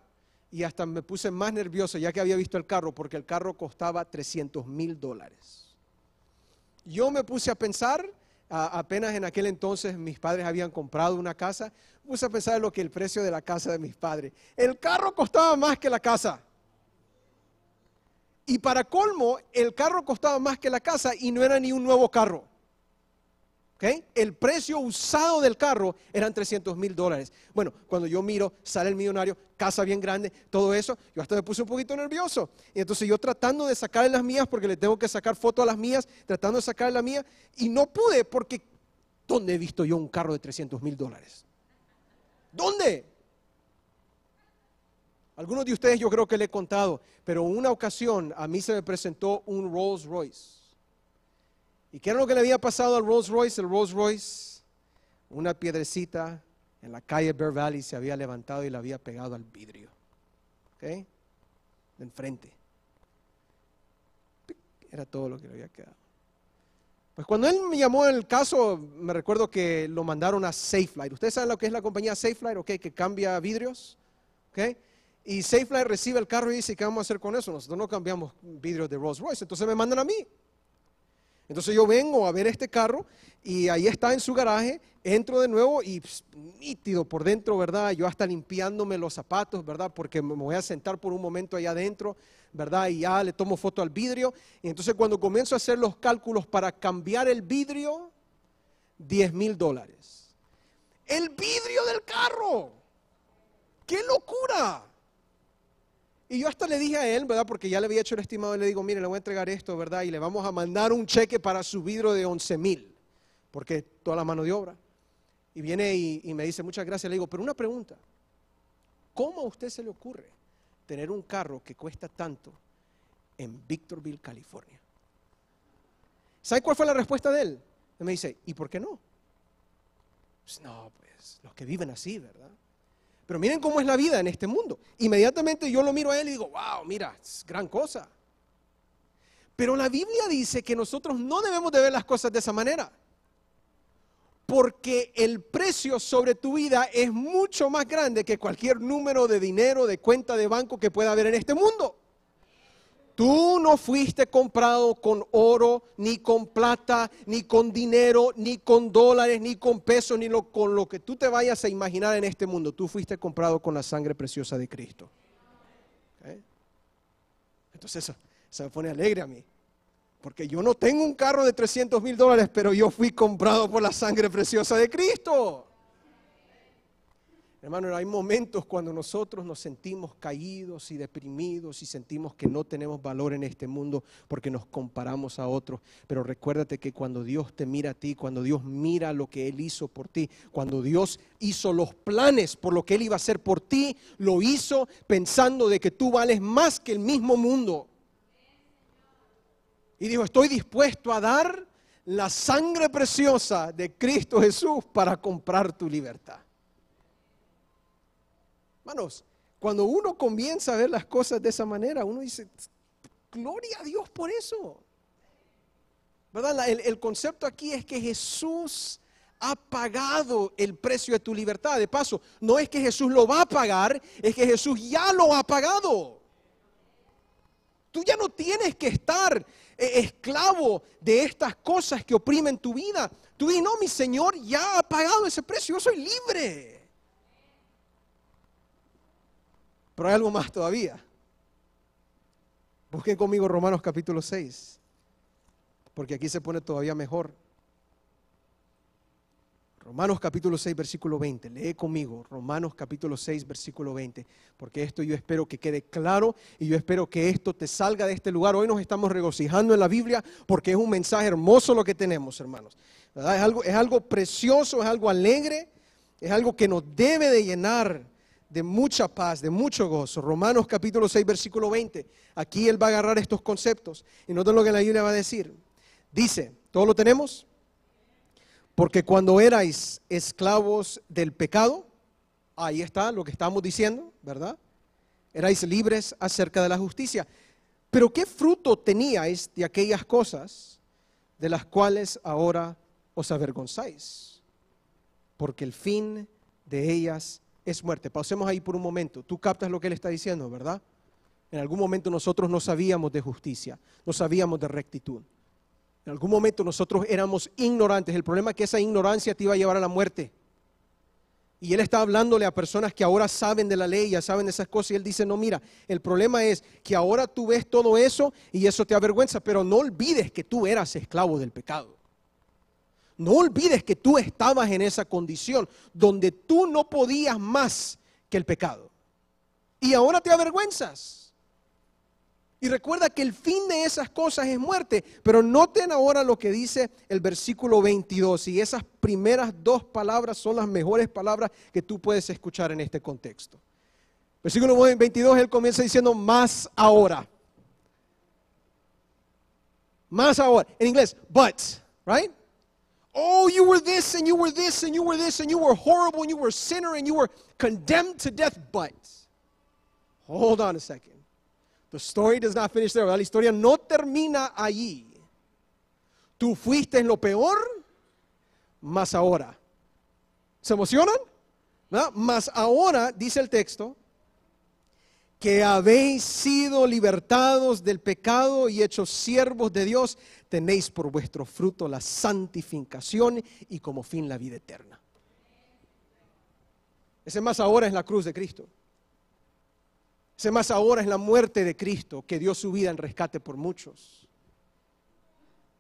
y hasta me puse más nervioso ya que había visto el carro, porque el carro costaba 300 mil dólares. Yo me puse a pensar, apenas en aquel entonces mis padres habían comprado una casa, puse a pensar en lo que el precio de la casa de mis padres. El carro costaba más que la casa. Y para colmo, el carro costaba más que la casa y no era ni un nuevo carro. ¿Okay? El precio usado del carro eran 300 mil dólares. Bueno, cuando yo miro, sale el millonario, casa bien grande, todo eso, yo hasta me puse un poquito nervioso. Y entonces yo tratando de sacar las mías, porque le tengo que sacar foto a las mías, tratando de sacar la mía, y no pude porque, ¿dónde he visto yo un carro de 300 mil dólares? ¿Dónde? Algunos de ustedes yo creo que le he contado, pero una ocasión a mí se me presentó un Rolls Royce. ¿Y qué era lo que le había pasado al Rolls Royce? El Rolls Royce, una piedrecita en la calle Bear Valley se había levantado y la había pegado al vidrio. ¿Ok? De enfrente. Era todo lo que le había quedado. Pues cuando él me llamó el caso, me recuerdo que lo mandaron a Safe ¿Ustedes saben lo que es la compañía Safe ¿Ok? Que cambia vidrios. ¿Ok? Y Safe recibe el carro y dice, ¿qué vamos a hacer con eso? Nosotros no cambiamos vidrio de Rolls Royce, entonces me mandan a mí. Entonces yo vengo a ver este carro y ahí está en su garaje, entro de nuevo y pues, nítido por dentro, ¿verdad? Yo hasta limpiándome los zapatos, ¿verdad? Porque me voy a sentar por un momento allá adentro, ¿verdad? Y ya le tomo foto al vidrio. Y entonces cuando comienzo a hacer los cálculos para cambiar el vidrio, 10 mil dólares. El vidrio del carro. ¡Qué locura! Y yo hasta le dije a él, ¿verdad? Porque ya le había hecho el estimado, y le digo, mire, le voy a entregar esto, ¿verdad? Y le vamos a mandar un cheque para su vidrio de 11 mil, porque toda la mano de obra. Y viene y, me dice, muchas gracias. Le digo, pero una pregunta, ¿cómo a usted se le ocurre tener un carro que cuesta tanto en Victorville, California? ¿Sabe cuál fue la respuesta de él? Él me dice, ¿y por qué no? Pues, no, pues los que viven así, ¿verdad? Pero miren cómo es la vida en este mundo. Inmediatamente yo lo miro a él y digo, wow, mira, es gran cosa. Pero la Biblia dice que nosotros no debemos de ver las cosas de esa manera. Porque el precio sobre tu vida es mucho más grande que cualquier número de dinero, de cuenta de banco que pueda haber en este mundo. Tú no fuiste comprado con oro, ni con plata, ni con dinero, ni con dólares, ni con pesos, ni con lo que tú te vayas a imaginar en este mundo. Tú fuiste comprado con la sangre preciosa de Cristo. Entonces se me pone alegre a mí. Porque yo no tengo un carro de 300 mil dólares, pero yo fui comprado por la sangre preciosa de Cristo. Hermano, hay momentos cuando nosotros nos sentimos caídos y deprimidos y sentimos que no tenemos valor en este mundo porque nos comparamos a otros. Pero recuérdate que cuando Dios te mira a ti, cuando Dios mira lo que Él hizo por ti, cuando Dios hizo los planes por lo que Él iba a hacer por ti, lo hizo pensando de que tú vales más que el mismo mundo. Y dijo, estoy dispuesto a dar la sangre preciosa de Cristo Jesús para comprar tu libertad. Manos, cuando uno comienza a ver las cosas de esa manera, uno dice, gloria a Dios por eso. El, el, concepto aquí es que Jesús ha pagado el precio de tu libertad. De paso, no es que Jesús lo va a pagar, es que Jesús ya lo ha pagado. Tú ya no tienes que estar eh, esclavo de estas cosas que oprimen tu vida. Tú dices, no, mi Señor ya ha pagado ese precio, yo soy libre. Pero hay algo más todavía. Busquen conmigo Romanos capítulo 6, porque aquí se pone todavía mejor. Romanos capítulo 6, versículo 20. Lee conmigo Romanos capítulo 6, versículo 20, porque esto yo espero que quede claro y yo espero que esto te salga de este lugar. Hoy nos estamos regocijando en la Biblia porque es un mensaje hermoso lo que tenemos, hermanos. algo, es algo precioso, es algo alegre, es algo que nos debe de llenar de mucha paz, de mucho gozo. Romanos capítulo 6, versículo 20. Aquí él va a agarrar estos conceptos. Y noten lo que la Biblia va a decir. Dice, ¿todo lo tenemos? Porque cuando erais esclavos del pecado, ahí está lo que estamos diciendo, ¿verdad? Erais libres acerca de la justicia. Pero ¿qué fruto teníais de aquellas cosas de las cuales ahora os avergonzáis? Porque el fin de ellas es muerte. Pausemos ahí por un momento. Tú captas lo que él está diciendo, ¿verdad? En algún momento nosotros no sabíamos de justicia, no sabíamos de rectitud. En algún momento nosotros éramos ignorantes. El problema es que esa ignorancia te iba a llevar a la muerte. Y él está hablándole a personas que ahora saben de la ley, ya saben de esas cosas. Y él dice, no, mira, el problema es que ahora tú ves todo eso y eso te avergüenza, pero no olvides que tú eras esclavo del pecado. No olvides que tú estabas en esa condición donde tú no podías más que el pecado. Y ahora te avergüenzas. Y recuerda que el fin de esas cosas es muerte. Pero noten ahora lo que dice el versículo 22. Y esas primeras dos palabras son las mejores palabras que tú puedes escuchar en este contexto. Versículo 22, él comienza diciendo más ahora. Más ahora. En inglés, but, right? Oh, you were this and you were this and you were this and you were horrible and you were a sinner and you were condemned to death, but. Hold on a second. The story does not finish there. La historia no termina allí. Tú fuiste en lo peor, más ahora. ¿Se emocionan? ¿No? Más ahora, dice el texto, que habéis sido libertados del pecado y hechos siervos de Dios, tenéis por vuestro fruto la santificación y como fin la vida eterna. Ese más ahora es la cruz de Cristo. Ese más ahora es la muerte de Cristo, que dio su vida en rescate por muchos.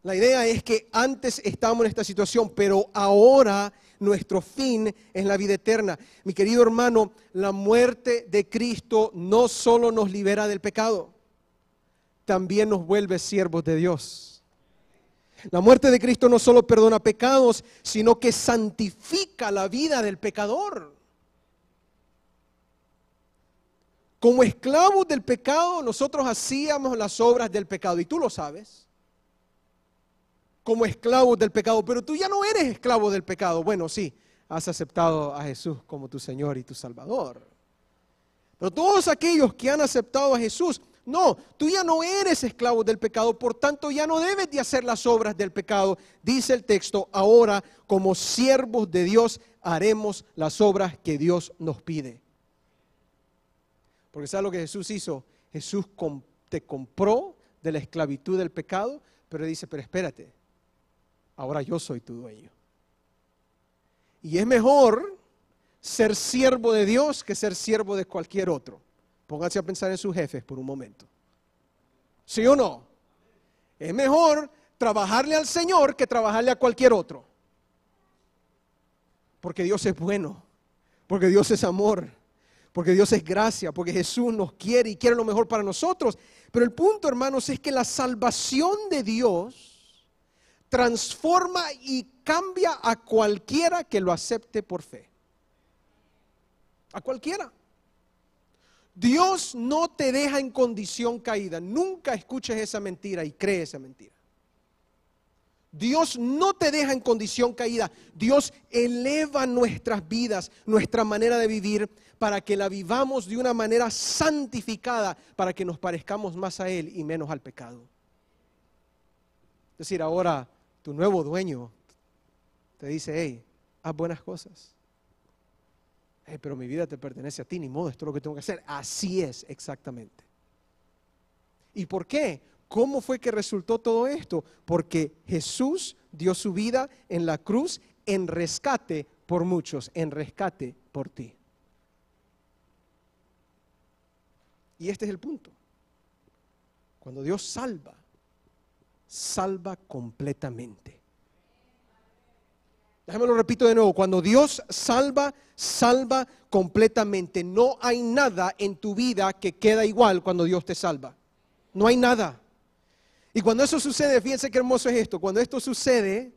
La idea es que antes estábamos en esta situación, pero ahora nuestro fin es la vida eterna. Mi querido hermano, la muerte de Cristo no solo nos libera del pecado, también nos vuelve siervos de Dios. La muerte de Cristo no solo perdona pecados, sino que santifica la vida del pecador. Como esclavos del pecado, nosotros hacíamos las obras del pecado, y tú lo sabes como esclavos del pecado, pero tú ya no eres esclavo del pecado. Bueno, sí, has aceptado a Jesús como tu Señor y tu Salvador. Pero todos aquellos que han aceptado a Jesús, no, tú ya no eres esclavo del pecado, por tanto ya no debes de hacer las obras del pecado. Dice el texto, ahora como siervos de Dios haremos las obras que Dios nos pide. Porque ¿sabes lo que Jesús hizo? Jesús te compró de la esclavitud del pecado, pero dice, pero espérate, ahora yo soy tu dueño. Y es mejor ser siervo de Dios que ser siervo de cualquier otro. Pónganse a pensar en sus jefes por un momento. ¿Sí o no? Es mejor trabajarle al Señor que trabajarle a cualquier otro. Porque Dios es bueno, porque Dios es amor, porque Dios es gracia, porque Jesús nos quiere y quiere lo mejor para nosotros. Pero el punto, hermanos, es que la salvación de Dios transforma y cambia a cualquiera que lo acepte por fe. A cualquiera. Dios no te deja en condición caída. Nunca escuches esa mentira y cree esa mentira. Dios no te deja en condición caída. Dios eleva nuestras vidas, nuestra manera de vivir, para que la vivamos de una manera santificada, para que nos parezcamos más a Él y menos al pecado. Es decir, ahora tu nuevo dueño te dice, hey, haz buenas cosas. pero mi vida te pertenece a ti, ni modo, esto es lo que tengo que hacer. Así es exactamente. ¿Y por qué? ¿Cómo fue que resultó todo esto? Porque Jesús dio su vida en la cruz en rescate por muchos, en rescate por ti. Y este es el punto. Cuando Dios salva, salva completamente. Déjame lo repito de nuevo, cuando Dios salva, salva completamente. No hay nada en tu vida que queda igual cuando Dios te salva. No hay nada. Y cuando eso sucede, fíjense qué hermoso es esto, cuando esto sucede,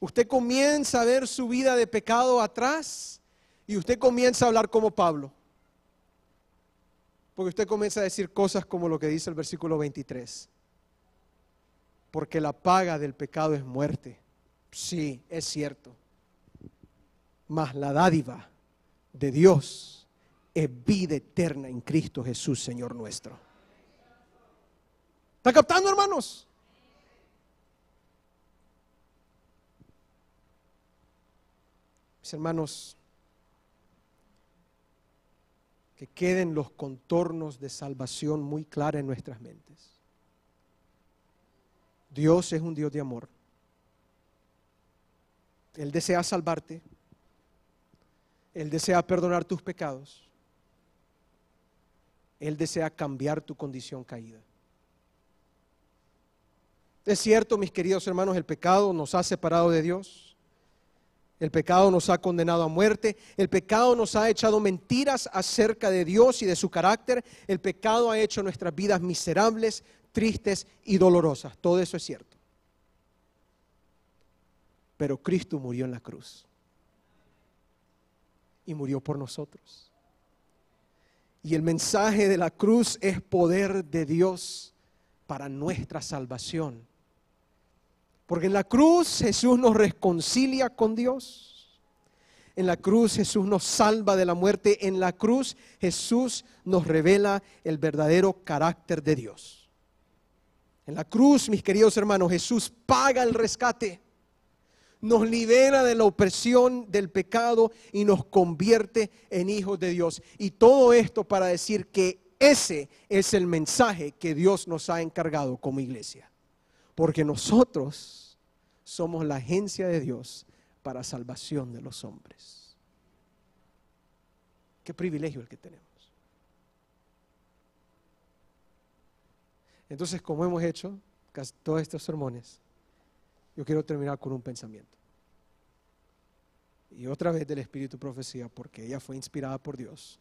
usted comienza a ver su vida de pecado atrás y usted comienza a hablar como Pablo. Porque usted comienza a decir cosas como lo que dice el versículo 23 porque la paga del pecado es muerte. Sí, es cierto. Mas la dádiva de Dios es vida eterna en Cristo Jesús, Señor nuestro. ¿Está captando, hermanos? Mis hermanos, que queden los contornos de salvación muy claros en nuestras mentes. Dios es un Dios de amor. Él desea salvarte. Él desea perdonar tus pecados. Él desea cambiar tu condición caída. Es cierto, mis queridos hermanos, el pecado nos ha separado de Dios. El pecado nos ha condenado a muerte. El pecado nos ha echado mentiras acerca de Dios y de su carácter. El pecado ha hecho nuestras vidas miserables, tristes y dolorosas. Todo eso es cierto. Pero Cristo murió en la cruz y murió por nosotros. Y el mensaje de la cruz es poder de Dios para nuestra salvación. Porque en la cruz Jesús nos reconcilia con Dios. En la cruz Jesús nos salva de la muerte. En la cruz Jesús nos revela el verdadero carácter de Dios. En la cruz, mis queridos hermanos, Jesús paga el rescate, nos libera de la opresión del pecado y nos convierte en hijos de Dios. Y todo esto para decir que ese es el mensaje que Dios nos ha encargado como iglesia. Porque nosotros somos la agencia de Dios para salvación de los hombres. Qué privilegio el que tenemos. Entonces, como hemos hecho casi todos estos sermones, yo quiero terminar con un pensamiento. Y otra vez del Espíritu Profecía, porque ella fue inspirada por Dios.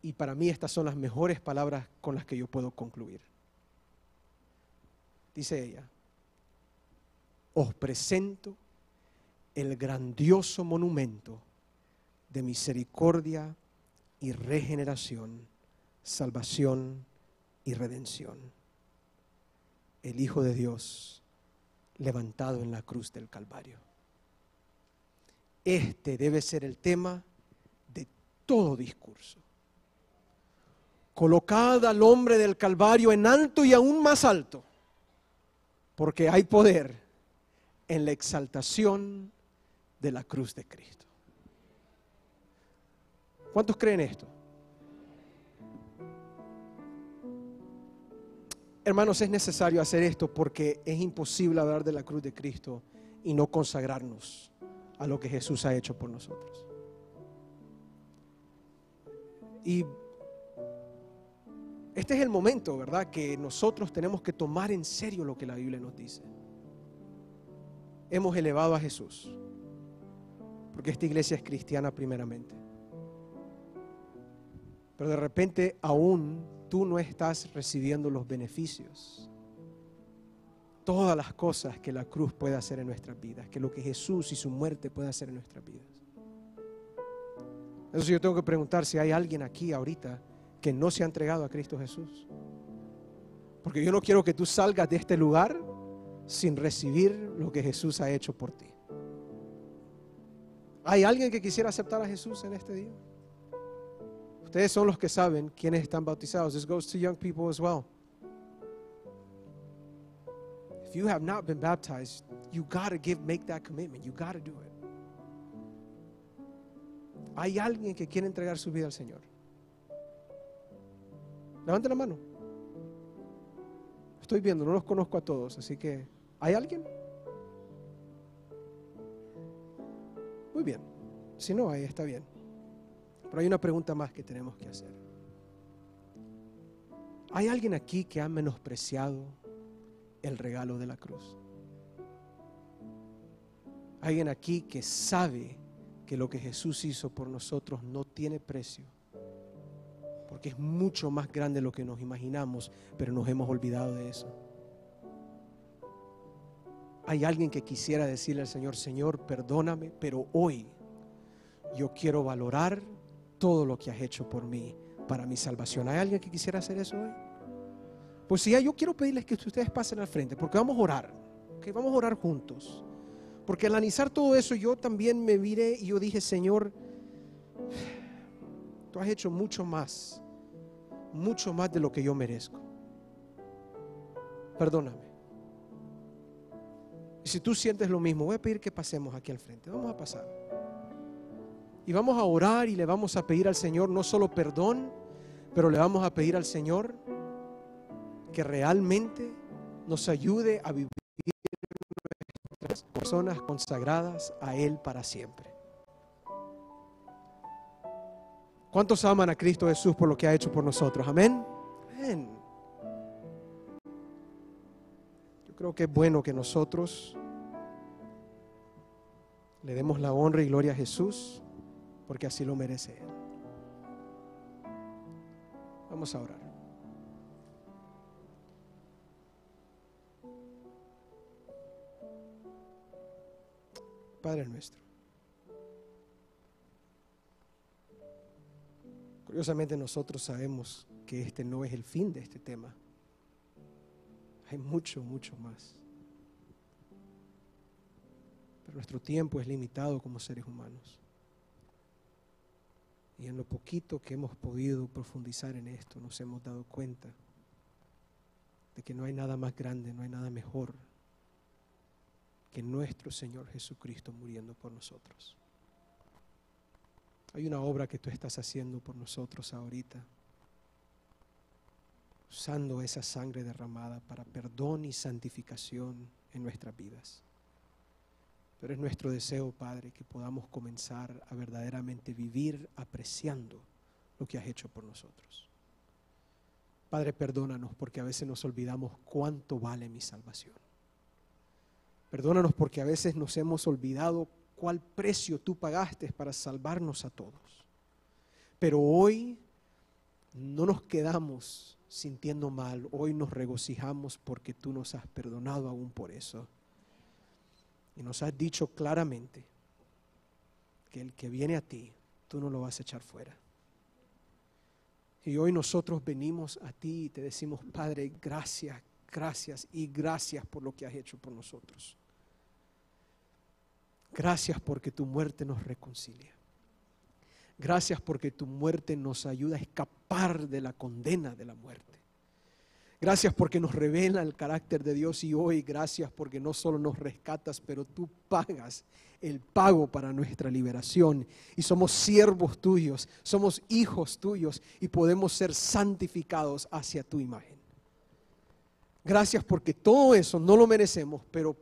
Y para mí estas son las mejores palabras con las que yo puedo concluir. Dice ella, os presento el grandioso monumento de misericordia y regeneración salvación y redención. El Hijo de Dios levantado en la cruz del Calvario. Este debe ser el tema de todo discurso. Colocad al hombre del Calvario en alto y aún más alto, porque hay poder en la exaltación de la cruz de Cristo. ¿Cuántos creen esto? Hermanos, es necesario hacer esto porque es imposible hablar de la cruz de Cristo y no consagrarnos a lo que Jesús ha hecho por nosotros. Y este es el momento, ¿verdad? Que nosotros tenemos que tomar en serio lo que la Biblia nos dice. Hemos elevado a Jesús, porque esta iglesia es cristiana primeramente. Pero de repente aún tú no estás recibiendo los beneficios. Todas las cosas que la cruz puede hacer en nuestras vidas, que lo que Jesús y su muerte puede hacer en nuestras vidas. Entonces yo tengo que preguntar si hay alguien aquí ahorita que no se ha entregado a Cristo Jesús. Porque yo no quiero que tú salgas de este lugar sin recibir lo que Jesús ha hecho por ti. ¿Hay alguien que quisiera aceptar a Jesús en este día? Ustedes son los que saben quiénes están bautizados. This goes to young people as well. If you have not been baptized, you got to give make that commitment. You got to do it. Hay alguien que quiere entregar su vida al Señor. Levante la mano. Estoy viendo, no los conozco a todos, así que ¿hay alguien? Muy bien. Si no, ahí está bien. Pero hay una pregunta más que tenemos que hacer. ¿Hay alguien aquí que ha menospreciado el regalo de la cruz? ¿Hay alguien aquí que sabe que lo que Jesús hizo por nosotros no tiene precio? Porque es mucho más grande lo que nos imaginamos, pero nos hemos olvidado de eso. Hay alguien que quisiera decirle al Señor, Señor, perdóname, pero hoy yo quiero valorar todo lo que has hecho por mí, para mi salvación. ¿Hay alguien que quisiera hacer eso hoy? Pues si yo quiero pedirles que ustedes pasen al frente, porque vamos a orar, que vamos a orar juntos. Porque al analizar todo eso, yo también me miré y yo dije, Señor, tú has hecho mucho más, mucho más de lo que yo merezco. Perdóname. Y si tú sientes lo mismo, voy a pedir que pasemos aquí al frente. Vamos a pasar. Y vamos a orar y le vamos a pedir al Señor no solo perdón, pero le vamos a pedir al Señor que realmente nos ayude a vivir nuestras personas consagradas a Él para siempre. ¿Cuántos aman a Cristo Jesús por lo que ha hecho por nosotros? Amén. Amén. Yo creo que es bueno que nosotros le demos la honra y gloria a Jesús porque así lo merece Él. Vamos a orar. Padre nuestro. Curiosamente nosotros sabemos que este no es el fin de este tema. Hay mucho, mucho más. Pero nuestro tiempo es limitado como seres humanos. Y en lo poquito que hemos podido profundizar en esto, nos hemos dado cuenta de que no hay nada más grande, no hay nada mejor que nuestro Señor Jesucristo muriendo por nosotros. Hay una obra que tú estás haciendo por nosotros ahorita, usando esa sangre derramada para perdón y santificación en nuestras vidas. Pero es nuestro deseo, Padre, que podamos comenzar a verdaderamente vivir apreciando lo que has hecho por nosotros. Padre, perdónanos porque a veces nos olvidamos cuánto vale mi salvación. Perdónanos porque a veces nos hemos olvidado cuál precio tú pagaste para salvarnos a todos. Pero hoy no nos quedamos sintiendo mal, hoy nos regocijamos porque tú nos has perdonado aún por eso. Y nos has dicho claramente que el que viene a ti, tú no lo vas a echar fuera. Y hoy nosotros venimos a ti y te decimos, Padre, gracias, gracias y gracias por lo que has hecho por nosotros. Gracias porque tu muerte nos reconcilia. Gracias porque tu muerte nos ayuda a escapar de la condena de la muerte. Gracias porque nos revela el carácter de Dios y hoy gracias porque no solo nos rescatas, pero tú pagas el pago para nuestra liberación. Y somos siervos tuyos, somos hijos tuyos y podemos ser santificados hacia tu imagen. Gracias porque todo eso no lo merecemos, pero